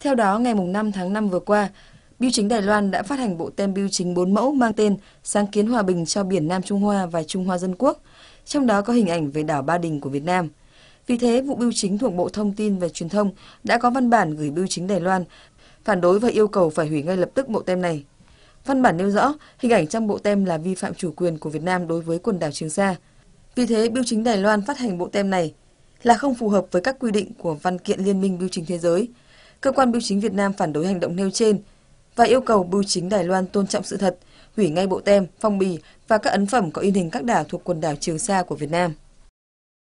Theo đó, ngày 5 tháng 5 vừa qua, Biêu chính Đài Loan đã phát hành bộ tem biêu chính 4 mẫu mang tên Sáng kiến hòa bình cho biển Nam Trung Hoa và Trung Hoa Dân Quốc, trong đó có hình ảnh về đảo Ba Đình của Việt Nam. Vì thế, vụ biêu chính thuộc Bộ Thông tin và Truyền thông đã có văn bản gửi biêu chính Đài Loan phản đối và yêu cầu phải hủy ngay lập tức bộ tem này. Văn bản nêu rõ, hình ảnh trong bộ tem là vi phạm chủ quyền của Việt Nam đối với quần đảo Trường Sa. Vì thế, biêu chính Đài Loan phát hành bộ tem này là không phù hợp với các quy định của văn kiện Liên minh Biêu chính Thế giới – Cơ quan Bưu chính Việt Nam phản đối hành động nêu trên và yêu cầu Bưu chính Đài Loan tôn trọng sự thật, hủy ngay bộ tem, phong bì và các ấn phẩm có in hình các đảo thuộc quần đảo Trường Sa của Việt Nam.